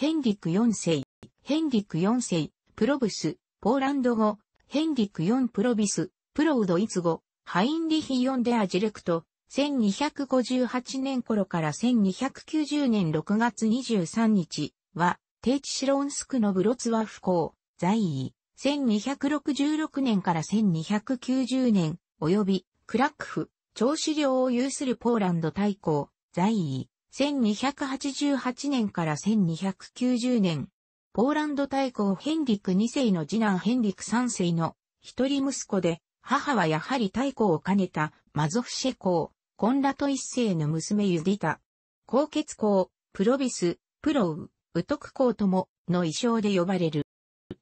ヘンリク4世、ヘンリク4世、プロブス、ポーランド語、ヘンリク4プロビス、プロウドイツ語、ハインリヒ4デアジレクト、1258年頃から1290年6月23日は、テイチシロンスクのブロツワフ港、在位、1266年から1290年、及び、クラックフ、調子領を有するポーランド大公、在位、1288年から1290年、ポーランド大公ヘンリク2世の次男ヘンリク3世の一人息子で、母はやはり太公を兼ねたマゾフシェ公、コンラト一世の娘ユディタ。高血公、プロビス、プロウ、ウトク公ともの衣装で呼ばれる。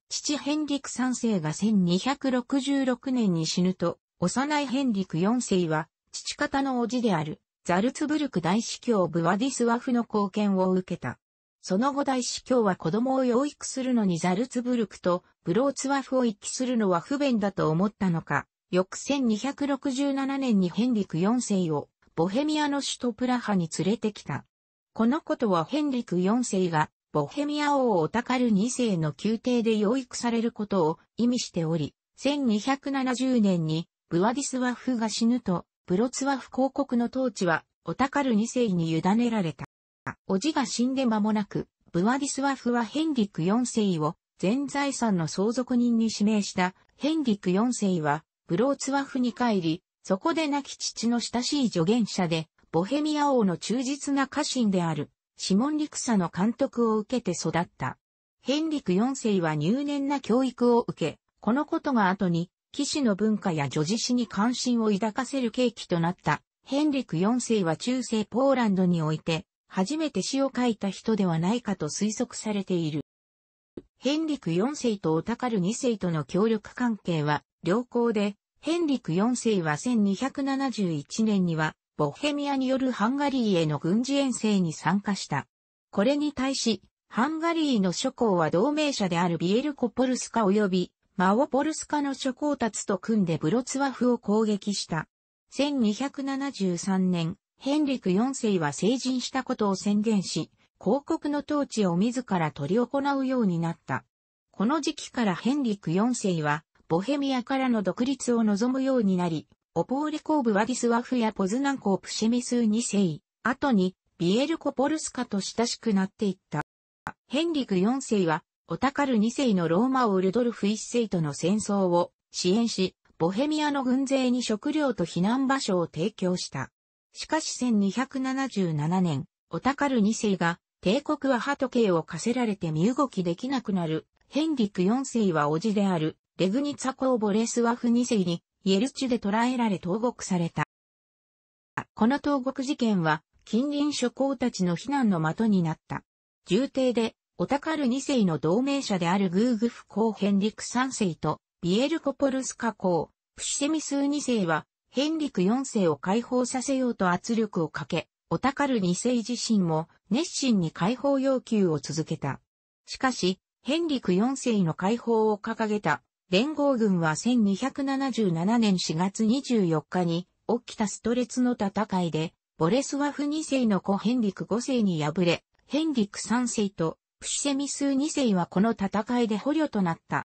父ヘンリク3世が1266年に死ぬと、幼いヘンリク4世は父方の叔父であるザルツブルク大司教ブワディスワフの貢献を受けた。その後大司教は子供を養育するのにザルツブルクとブローツワフを一致するのは不便だと思ったのか、翌1267年にヘンリク4世をボヘミアの首都プラハに連れてきた。このことはヘンリク4世がボヘミア王オタカル2世の宮廷で養育されることを意味しており、1270年にブワディスワフが死ぬとブロツワフ公国の統治は、オタカル2世に委ねられた。おじが死んで間もなく、ブワディスワフはヘンリック4世を全財産の相続人に指名したヘンリック4世は、ブローツワフに帰り、そこで亡き父の親しい助言者で、ボヘミア王の忠実な家臣である、シモン・リクサの監督を受けて育った。ヘンリク4世は入念な教育を受け、このことが後に騎士の文化や女子史に関心を抱かせる契機となった。ヘンリク4世は中世ポーランドにおいて、初めて詩を書いた人ではないかと推測されている。ヘンリク4世とオタカル2世との協力関係は良好で、ヘンリク4世は1271年には、ボヘミアによるハンガリーへの軍事遠征に参加した。これに対し、ハンガリーの諸侯は同盟者であるビエルコポルスカ及びマオポルスカの諸侯達と組んでブロツワフを攻撃した。1273年、ヘンリク4世は成人したことを宣言し、広告の統治を自ら取り行うようになった。この時期からヘンリク4世は、ボヘミアからの独立を望むようになり、オポーレコーブ・ワディスワフやポズナンコープシェミス2世、後にビエルコ・ポルスカと親しくなっていった。ヘンリク4世はオタカル2世のローマ王ルドルフ1世との戦争を支援し、ボヘミアの軍勢に食料と避難場所を提供した。しかし1277年、オタカル2世が帝国は鳩計を課せられて身動きできなくなる。ヘンリク4世は叔父であるレグニツァコーボレスワフ2世にイエルチュで捕らえられ投獄された。この投獄事件は近隣諸侯たちの非難の的になった。重帝でオタカル2世の同盟者であるグーグフ公ヘンリク3世とビエルコポルスカ公、プシセミス2世はヘンリク4世を解放させようと圧力をかけ、オタカル2世自身も熱心に解放要求を続けた。しかし、ヘンリク4世の解放を掲げた連合軍は1277年4月24日に起きたストレツの戦いで、ボレスワフ2世の子ヘンリク5世に敗れ、ヘンリク3世とプシセミス2世はこの戦いで捕虜となった。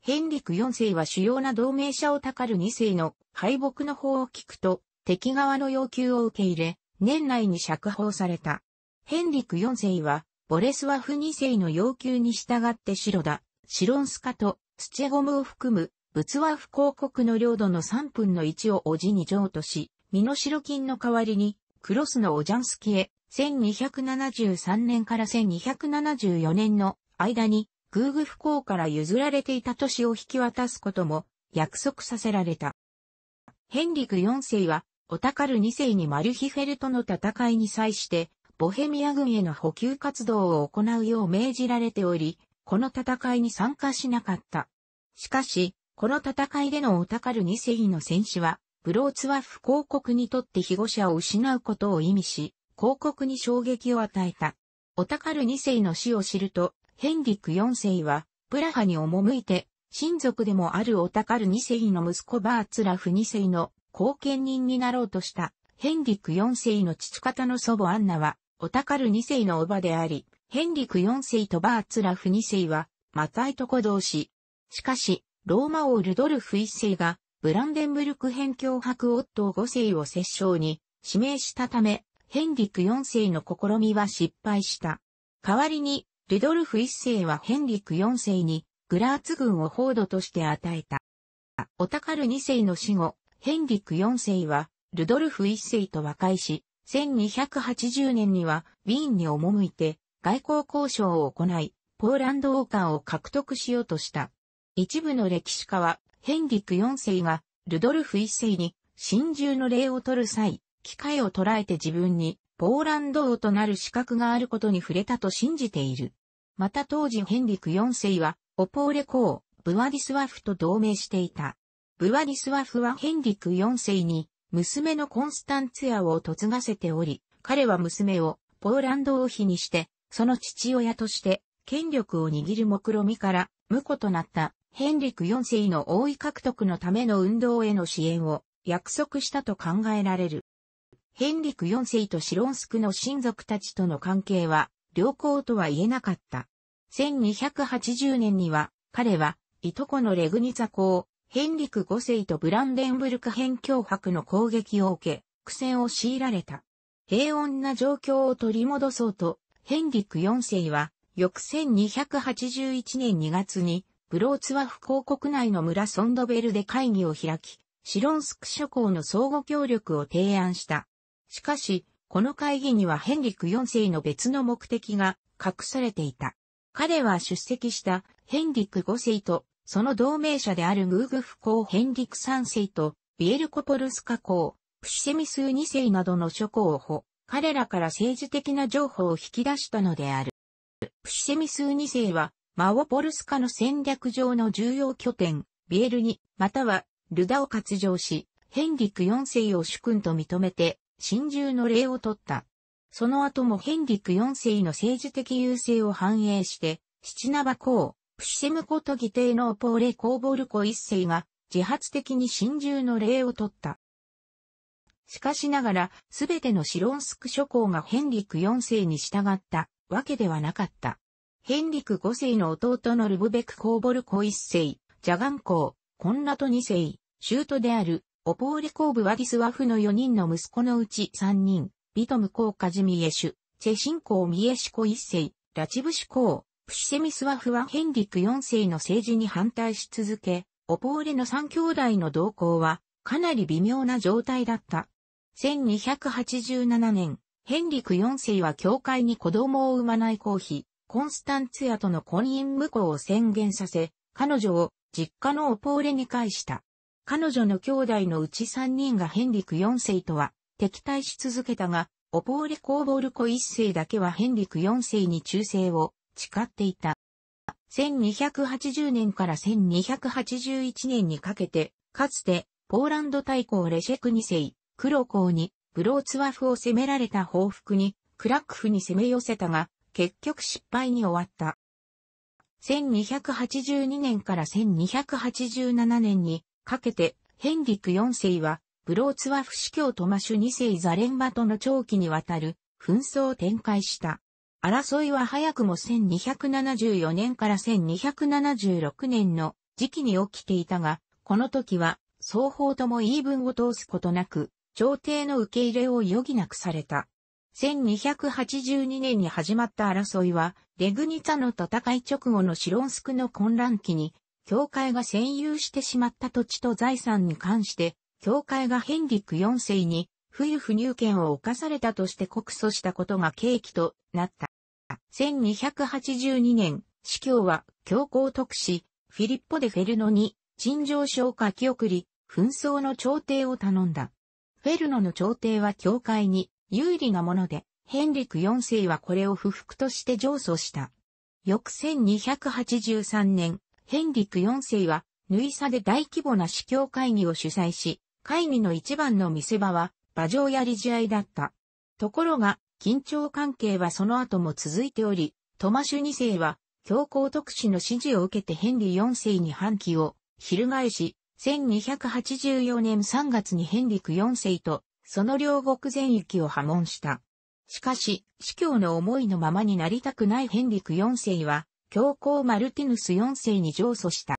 ヘンリク4世は主要な同盟者をたかる2世の敗北の方を聞くと、敵側の要求を受け入れ、年内に釈放された。ヘンリク4世は、ボレスワフ2世の要求に従ってシロダ、シロンスカとスチェゴムを含む、ブツワフ公国の領土の3分の1をおじに譲渡し、身の代金の代わりに、クロスのオジャンスキへ1273年から1274年の間に、空軍不幸から譲られていた都市を引き渡すことも約束させられた。ヘンリク4世は、オタカル2世にマルヒフェルトの戦いに際して、ボヘミア軍への補給活動を行うよう命じられており、この戦いに参加しなかった。しかし、この戦いでのオタカル2世の戦死は、ブローツワフ公国にとって被護者を失うことを意味し、広告に衝撃を与えた。オタカル2世の死を知ると、ヘンリック4世は、プラハに赴いて、親族でもあるオタカル2世の息子バーツラフ2世の後見人になろうとした。ヘンリック4世の父方の祖母アンナは、オタカル2世のおばであり、ヘンリック4世とバーツラフ2世は、マタイと子同士。しかし、ローマ王ルドルフ1世が、ブランデンブルク辺境伯オットー5世を摂政に指名したため、ヘンリク4世の試みは失敗した。代わりに、ルドルフ1世はヘンリク4世に、グラーツ軍を報道として与えた。オタカル2世の死後、ヘンリク4世は、ルドルフ1世と和解し、1280年には、ウィーンに赴いて、外交交渉を行い、ポーランド王冠を獲得しようとした。一部の歴史家は、ヘンリク4世が、ルドルフ1世に、真珠の礼を取る際、機会を捉えて自分に、ポーランド王となる資格があることに触れたと信じている。また当時ヘンリク4世は、オポーレ公、ブワディスワフと同盟していた。ブワディスワフはヘンリク4世に、娘のコンスタンツヤを嫁がせており、彼は娘をポーランド王妃にして、その父親として、権力を握る目論見から、婿となったヘンリク4世の王位獲得のための運動への支援を約束したと考えられる。ヘンリク4世とシロンスクの親族たちとの関係は良好とは言えなかった。1280年には彼はいとこのレグニザ公、ヘンリク5世とブランデンブルク編脅迫の攻撃を受け、苦戦を強いられた。平穏な状況を取り戻そうと、ヘンリク4世は、翌1281年2月に、ブローツワフ公国内の村ソンドベルで会議を開き、シロンスク諸公の相互協力を提案した。しかし、この会議にはヘンリク4世の別の目的が隠されていた。彼は出席したヘンリク5世と、その同盟者であるムーグフ公ヘンリク3世と、ビエルコポルスカ公、プシセミス2世などの諸候補、彼らから政治的な情報を引き出したのである。プシセミス2世は、マオポルスカの戦略上の重要拠点、ビエルに、または、ルダを割譲し、ヘンリク4世を主君と認めて、真珠の礼を取った。その後もヘンリク4世の政治的優勢を反映して、七ナ公、プシセムコと義ノのポーレ・コーボルコ1世が自発的に真珠の礼を取った。しかしながら、すべてのシロンスク諸侯がヘンリク4世に従ったわけではなかった。ヘンリク5世の弟のルブベク・コーボルコ1世、ジャガン公、コンラト2世、シュートであるオポーレコーブ・ワディスワフの4人の息子のうち3人、ビトム・コー・カジミエシュ、チェシンコー・ミエシコ一世、ラチブシコー、プシセミスワフはヘンリク4世の政治に反対し続け、オポーレの3兄弟の動向はかなり微妙な状態だった。1287年、ヘンリク4世は教会に子供を産まない公妃、コンスタンツヤとの婚姻無効を宣言させ、彼女を実家のオポーレに返した。彼女の兄弟のうち三人がヘンリク四世とは敵対し続けたが、オポーレ・コーボルコ一世だけはヘンリク四世に忠誠を誓っていた。1280年から1281年にかけて、かつて、ポーランド大公レシェク二世、クロ公に、ブローツワフを攻められた報復に、クラックフに攻め寄せたが、結局失敗に終わった。1282年から1287年に、かけて、ヘンリク4世は、ブローツワフ司教とマシュ2世ザレンバとの長期にわたる紛争を展開した。争いは早くも1274年から1276年の時期に起きていたが、この時は双方とも言い分を通すことなく、朝廷の受け入れを余儀なくされた。1282年に始まった争いは、レグニツァの戦い直後のシロンスクの混乱期に教会が占有してしまった土地と財産に関して、教会がヘンリック4世に不不入権を侵されたとして告訴したことが契機となった。1282年、司教は教皇特使、フィリッポ・デ・フェルノに、陳情書を書き送り、紛争の調停を頼んだ。フェルノの調停は教会に有利なもので、ヘンリク4世はこれを不服として上訴した。翌1283年、ヘンリク4世は、ヌイサで大規模な司教会議を主催し、会議の一番の見せ場は、馬上や理事合だった。ところが、緊張関係はその後も続いており、トマシュ2世は、教皇特使の指示を受けてヘンリー4世に反旗を、翻し、1284年3月にヘンリク4世と、その両国全域を破門した。しかし、司教の思いのままになりたくないヘンリク4世は、教皇マルティヌス4世に上訴した。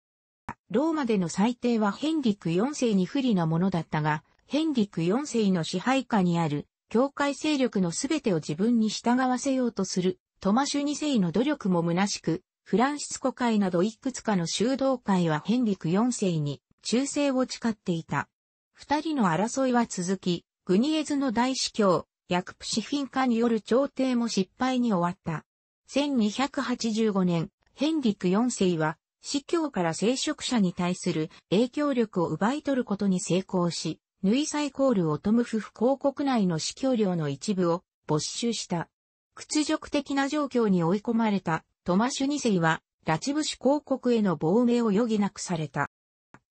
ローマでの裁定はヘンリク4世に不利なものだったが、ヘンリク4世の支配下にある、教会勢力のすべてを自分に従わせようとする、トマシュ2世の努力も虚しく、フランシスコ会などいくつかの修道会はヘンリク4世に忠誠を誓っていた。二人の争いは続き、グニエズの大司教、ヤクプシフィン化による調停も失敗に終わった。1285年、ヘンリック4世は、司教から聖職者に対する影響力を奪い取ることに成功し、ヌイサイコールオトムフフ公国内の司教領の一部を没収した。屈辱的な状況に追い込まれたトマシュ2世は、ラチブシュ公国への亡命を余儀なくされた。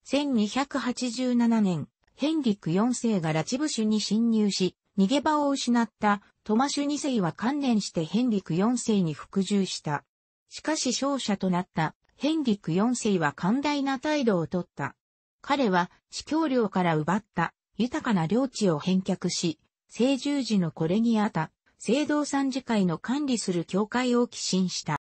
1287年、ヘンリック4世がラチブシュに侵入し、逃げ場を失ったトマシュ2世は観念してヘンリク4世に服従した。しかし勝者となったヘンリク4世は寛大な態度をとった。彼は司教領から奪った豊かな領地を返却し、聖十字のこれにあた、聖堂三次会の管理する教会を寄進した。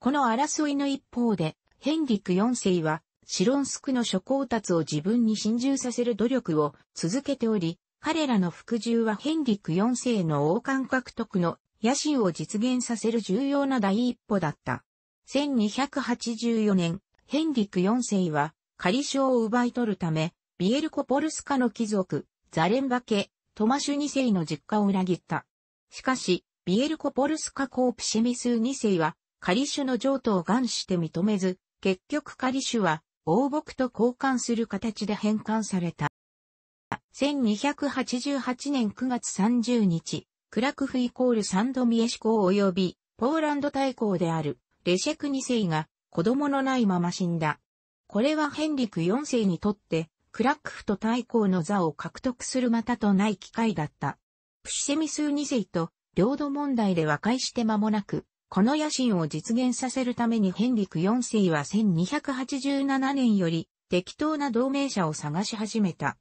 この争いの一方で、ヘンリク4世はシロンスクの諸公達を自分に侵入させる努力を続けており、彼らの服従はヘンリック4世の王冠獲得の野心を実現させる重要な第一歩だった。1284年、ヘンリック4世は仮称を奪い取るため、ビエルコポルスカの貴族、ザレンバケ、トマシュ2世の実家を裏切った。しかし、ビエルコポルスカコープシェミス2世は、仮種の譲渡を願して認めず、結局仮種は、王牧と交換する形で返還された。1288年9月30日、クラクフイコールサンドミエシ公及び、ポーランド大公である、レシェク2世が、子供のないまま死んだ。これはヘンリク4世にとって、クラックフと大公の座を獲得するまたとない機会だった。プシセミス2世と、領土問題で和解して間もなく、この野心を実現させるためにヘンリク4世は1287年より適当な同盟者を探し始めた。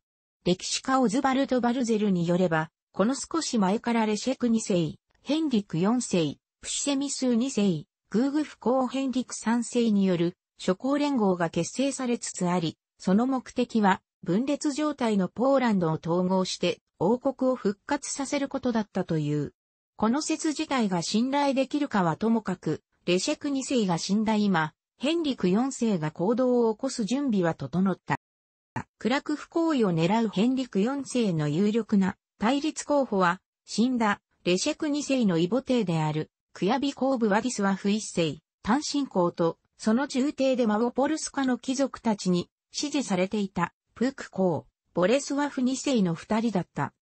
歴史家オズバルト・バルゼルによれば、この少し前からレシェク2世、ヘンリク4世、プシセミス2世、グーグコ幸ヘンリク3世による諸公連合が結成されつつあり、その目的は分裂状態のポーランドを統合して王国を復活させることだったという。この説自体が信頼できるかはともかく、レシェク2世が死んだ今、ヘンリク4世が行動を起こす準備は整った。クラクフ行為を狙うヘンリク4世の有力な対立候補は、死んだレシェク2世の異母帝である、クヤビコーブ・ワディスワフ1世、単身公と、その重帝でマオポルスカの貴族たちに支持されていた、プーク公、ボレスワフ2世の二人だった。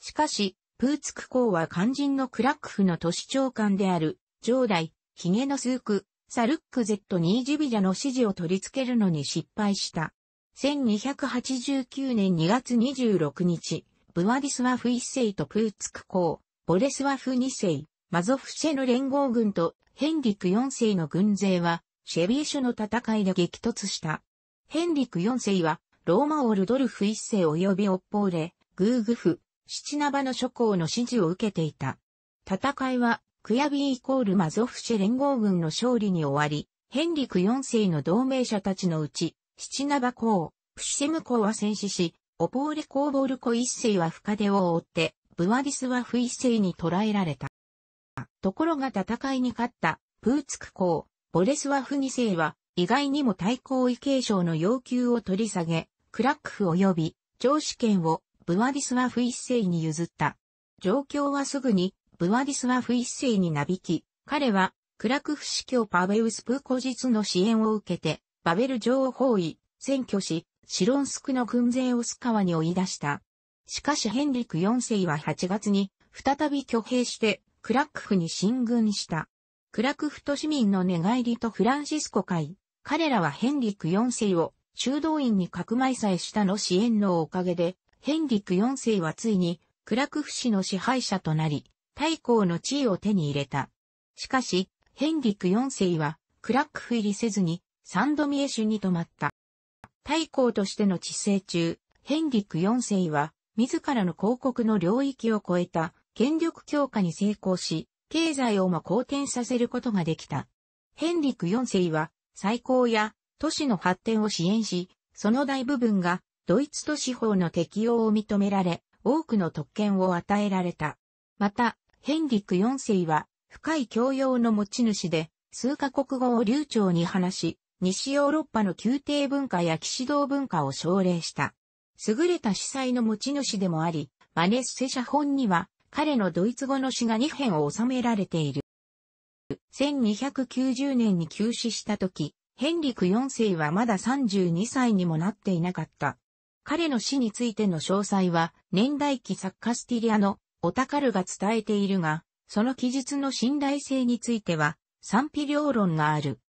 しかし、プーツク公は肝心のクラクフの都市長官である、上代、ヒゲのスーク、サルック Z ニージビジャの支持を取り付けるのに失敗した。1289年2月26日、ブワディスワフ一世とプーツク公、ボレスワフ二世、マゾフシェの連合軍とヘンリク四世の軍勢は、シェビーシュの戦いで激突した。ヘンリク四世は、ローマオルドルフ一世及びオッポーレ、グーグフ、シチナバの諸侯の支持を受けていた。戦いは、クヤビーイコールマゾフシェ連合軍の勝利に終わり、ヘンリク四世の同盟者たちのうち、七ナバ公、プシセム公は戦死し、オポーレ公ボルコ一世は深手を追って、ブワディスは不一世に捕らえられた。ところが戦いに勝った、プーツク公、ボレスワフ二世は、意外にも対抗位継承の要求を取り下げ、クラックフ及び、上司権を、ブワディスワフ一世に譲った。状況はすぐに、ブワディスワフ一世になびき、彼は、クラクフ司教パベウスプーコ実の支援を受けて、バベル女王包囲、占拠し、シロンスクの軍勢をスカワに追い出した。しかしヘンリク4世は8月に、再び挙兵して、クラックフに進軍した。クラックフと市民の寝返りとフランシスコ会、彼らはヘンリク4世を修道院に革命さえしたの支援のおかげで、ヘンリク4世はついにクラクフ氏の支配者となり、太閤の地位を手に入れた。しかし、ヘンリク4世はクラクフ入りせずにサンドミエシュに泊まった。大公としての治世中、ヘンリック4世は、自らの広告の領域を超えた権力強化に成功し、経済をも好転させることができた。ヘンリック4世は、最高や都市の発展を支援し、その大部分がドイツ都市法の適用を認められ、多くの特権を与えられた。また、ヘンリック4世は、深い教養の持ち主で、数カ国語を流暢に話し、西ヨーロッパの宮廷文化や騎士道文化を奨励した。優れた司祭の持ち主でもあり、マネッセ写本には彼のドイツ語の詩が2編を収められている。1290年に休止した時、ヘンリク4世はまだ32歳にもなっていなかった。彼の死についての詳細は、年代記作家スティリアのオタカルが伝えているが、その記述の信頼性については、賛否両論がある。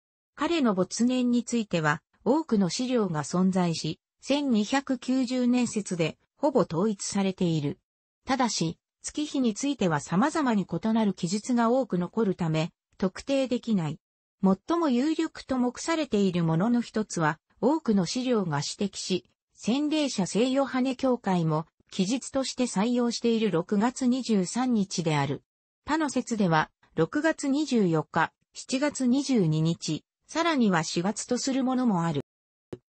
彼の没年については、多くの資料が存在し、1290年説でほぼ統一されている。ただし、月日については様々に異なる記述が多く残るため、特定できない。最も有力と目されているものの一つは、多くの資料が指摘し、洗礼者聖ヨハネ教会も記述として採用している6月23日である。他の説では、6月24日、7月22日、さらには死活とするものもある。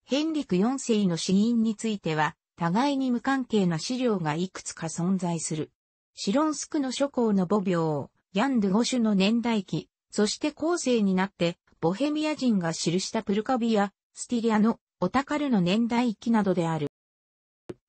ヘンリク4世の死因については、互いに無関係な資料がいくつか存在する。シロンスクの諸侯の母病、ヤンドゥシュの年代記、そして後世になって、ボヘミア人が記したプルカビや、スティリアのオタカルの年代記などである。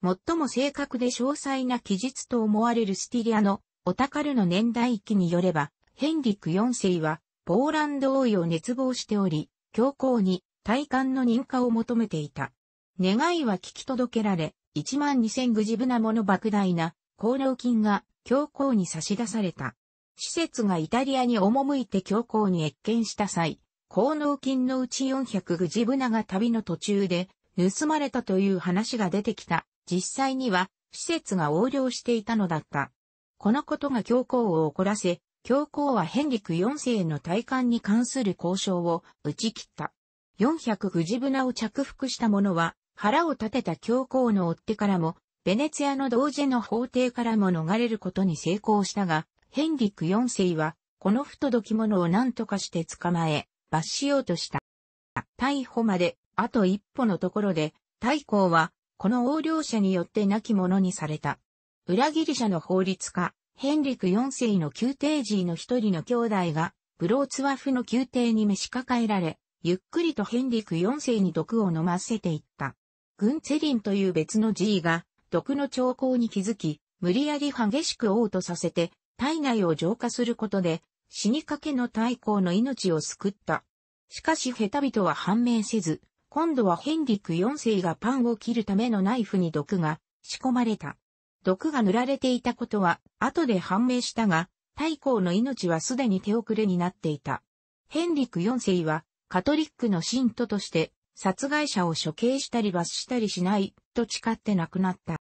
最も正確で詳細な記述と思われるスティリアのオタカルの年代記によれば、ヘンリク4世はポーランド王位を熱望しており、教皇に大官の認可を求めていた。願いは聞き届けられ、1万2000グジブナもの莫大な功労金が教皇に差し出された。施設がイタリアに赴いて教皇に越見した際、功労金のうち400グジブナが旅の途中で盗まれたという話が出てきた。実際には施設が横領していたのだった。このことが教皇を怒らせ、教皇はヘンリク4世の戴冠に関する交渉を打ち切った。400フジブナを着服した者は腹を立てた教皇の追っ手からも、ベネツィアの同時の法廷からも逃れることに成功したが、ヘンリク4世は、この不届き者を何とかして捕まえ、罰しようとした。逮捕まで、あと一歩のところで、太閤は、この横領者によって亡き者にされた。裏切り者の法律家、ヘンリク4世の宮廷児の一人の兄弟が、ブローツワフの宮廷に召し抱えられ、ゆっくりとヘンリク4世に毒を飲ませていった。グンツェリンという別の爺が、毒の兆候に気づき、無理やり激しく嘔吐させて、体内を浄化することで、死にかけの太公の命を救った。しかし下手人は判明せず、今度はヘンリク4世がパンを切るためのナイフに毒が仕込まれた。毒が塗られていたことは後で判明したが、太閤の命はすでに手遅れになっていた。ヘンリク4世はカトリックの信徒として殺害者を処刑したり罰したりしないと誓って亡くなった。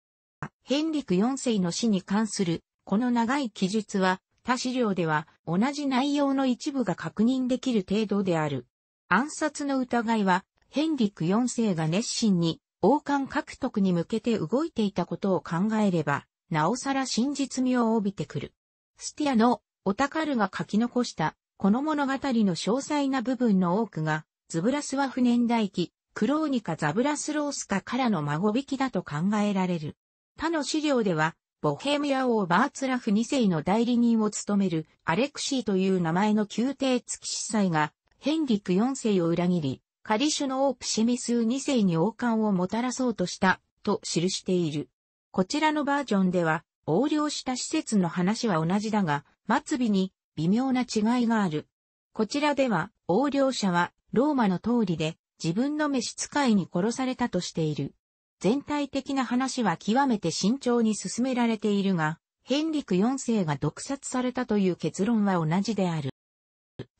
ヘンリク4世の死に関するこの長い記述は他資料では同じ内容の一部が確認できる程度である。暗殺の疑いはヘンリク4世が熱心に王冠獲得に向けて動いていたことを考えれば、なおさら真実味を帯びてくる。スティアのオタカルが書き残したこの物語の詳細な部分の多くが、ズブラスワフ年代記、クローニカザブラスロースカからの孫引きだと考えられる。他の資料では、ボヘミア王バーツラフ2世の代理人を務めるアレクシーという名前の宮廷付き司祭がヘンリック4世を裏切り、カリシュのオープシミス2世に王冠をもたらそうとした、と記している。こちらのバージョンでは、横領した施設の話は同じだが、末尾に微妙な違いがある。こちらでは、横領者はローマの通りで自分の召使いに殺されたとしている。全体的な話は極めて慎重に進められているが、ヘンリク4世が毒殺されたという結論は同じである。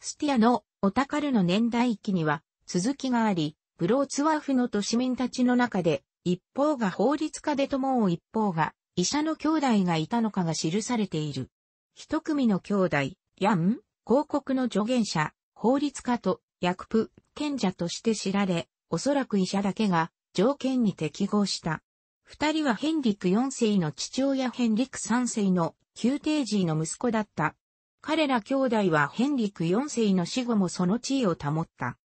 スティアのオタカルの年代記には、続きがあり、ブローツワーフの都市民たちの中で、一方が法律家で友を一方が医者の兄弟がいたのかが記されている。一組の兄弟、ヤン、広告の助言者、法律家と、薬婦、賢者として知られ、おそらく医者だけが条件に適合した。二人はヘンリク四世の父親ヘンリク三世の宮廷ーの息子だった。彼ら兄弟はヘンリク四世の死後もその地位を保った。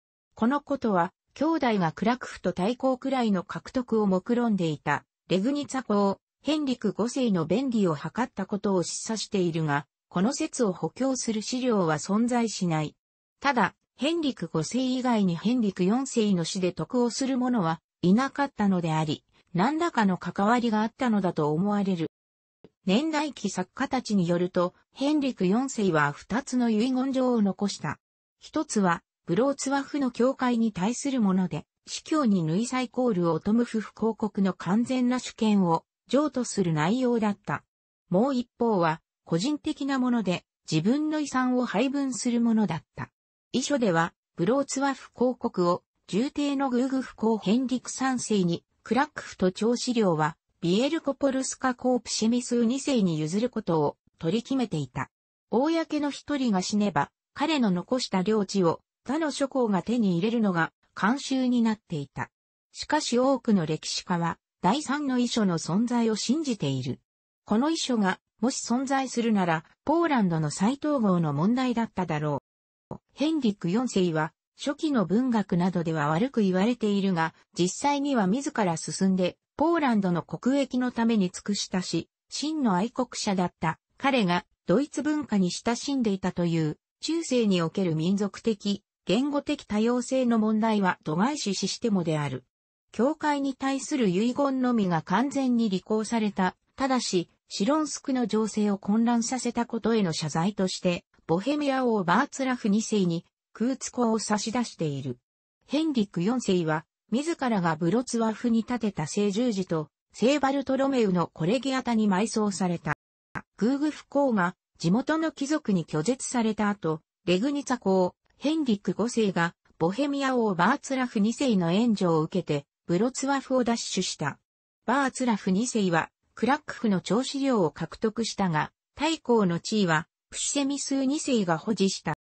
このことは、兄弟がクラクフと対抗くらいの獲得を目論んでいた、レグニツァ公、ヘンリク5世の便利を図ったことを示唆しているが、この説を補強する資料は存在しない。ただ、ヘンリク5世以外にヘンリク4世の死で得をする者はいなかったのであり、何らかの関わりがあったのだと思われる。年代記作家たちによると、ヘンリク4世は2つの遺言状を残した。一つは、ブローツワフの教会に対するもので、司教にヌイサイコールオトムフフ公国の完全な主権を譲渡する内容だった。もう一方は、個人的なもので、自分の遺産を配分するものだった。遺書では、ブローツワフ公国を、重帝のグーグフ公ヘンリク三世に、クラックフと長子領は、ビエルコポルスカコープシェミス二世に譲ることを取り決めていた。公の一人が死ねば、彼の残した領地を他の諸侯が手に入れるのが慣習になっていた。しかし多くの歴史家は第三の遺書の存在を信じている。この遺書がもし存在するならポーランドの再統合の問題だっただろう。ヘンリック4世は初期の文学などでは悪く言われているが実際には自ら進んでポーランドの国益のために尽くしたし、真の愛国者だった彼がドイツ文化に親しんでいたという中世における民族的言語的多様性の問題は度外視してもである。教会に対する遺言のみが完全に履行された。ただし、シロンスクの情勢を混乱させたことへの謝罪として、ボヘミア王バーツラフ2世にクーツ公を差し出している。ヘンリック4世は、自らがブロツワフに建てた聖十字と、聖バルトロメウのコレギアタに埋葬された。グーグフ公が地元の貴族に拒絶された後、レグニツァ公、ヘンリック5世がボヘミア王バーツラフ2世の援助を受けてブロツワフを奪取した。バーツラフ2世はクラックフの調子料を獲得したが、太閤の地位はプシセミス2世が保持した。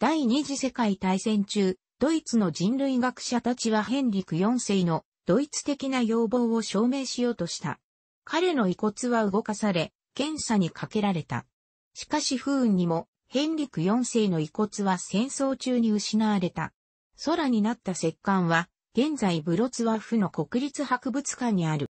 第二次世界大戦中、ドイツの人類学者たちはヘンリク4世のドイツ的な要望を証明しようとした。彼の遺骨は動かされ、検査にかけられた。しかし不運にもヘンリク4世の遺骨は戦争中に失われた。空になった石棺は、現在ブロツワフの国立博物館にある。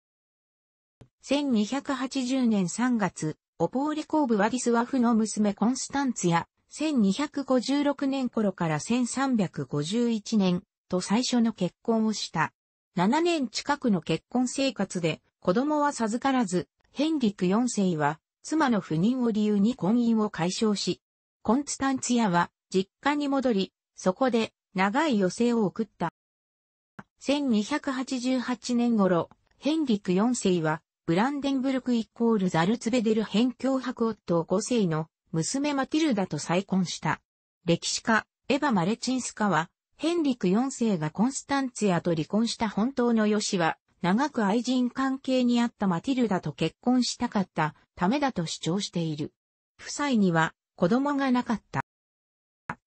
1280年3月、オポーレーブワディスワフの娘コンスタンツや、1256年頃から1351年と最初の結婚をした。7年近くの結婚生活で子供は授からず、ヘンリク4世は妻の不妊を理由に婚姻を解消し、コンツタンツィアは実家に戻り、そこで長い余生を送った。1288年頃、ヘンリク4世は、ブランデンブルクイコールザルツベデル辺境伯夫5世の娘マティルダと再婚した。歴史家、エヴァ・マレチンスカは、ヘンリク4世がコンスタンツィアと離婚した本当のヨシは、長く愛人関係にあったマティルダと結婚したかったためだと主張している。夫妻には子供がなかった。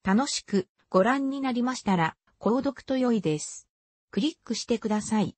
楽しくご覧になりましたら、購読と良いです。クリックしてください。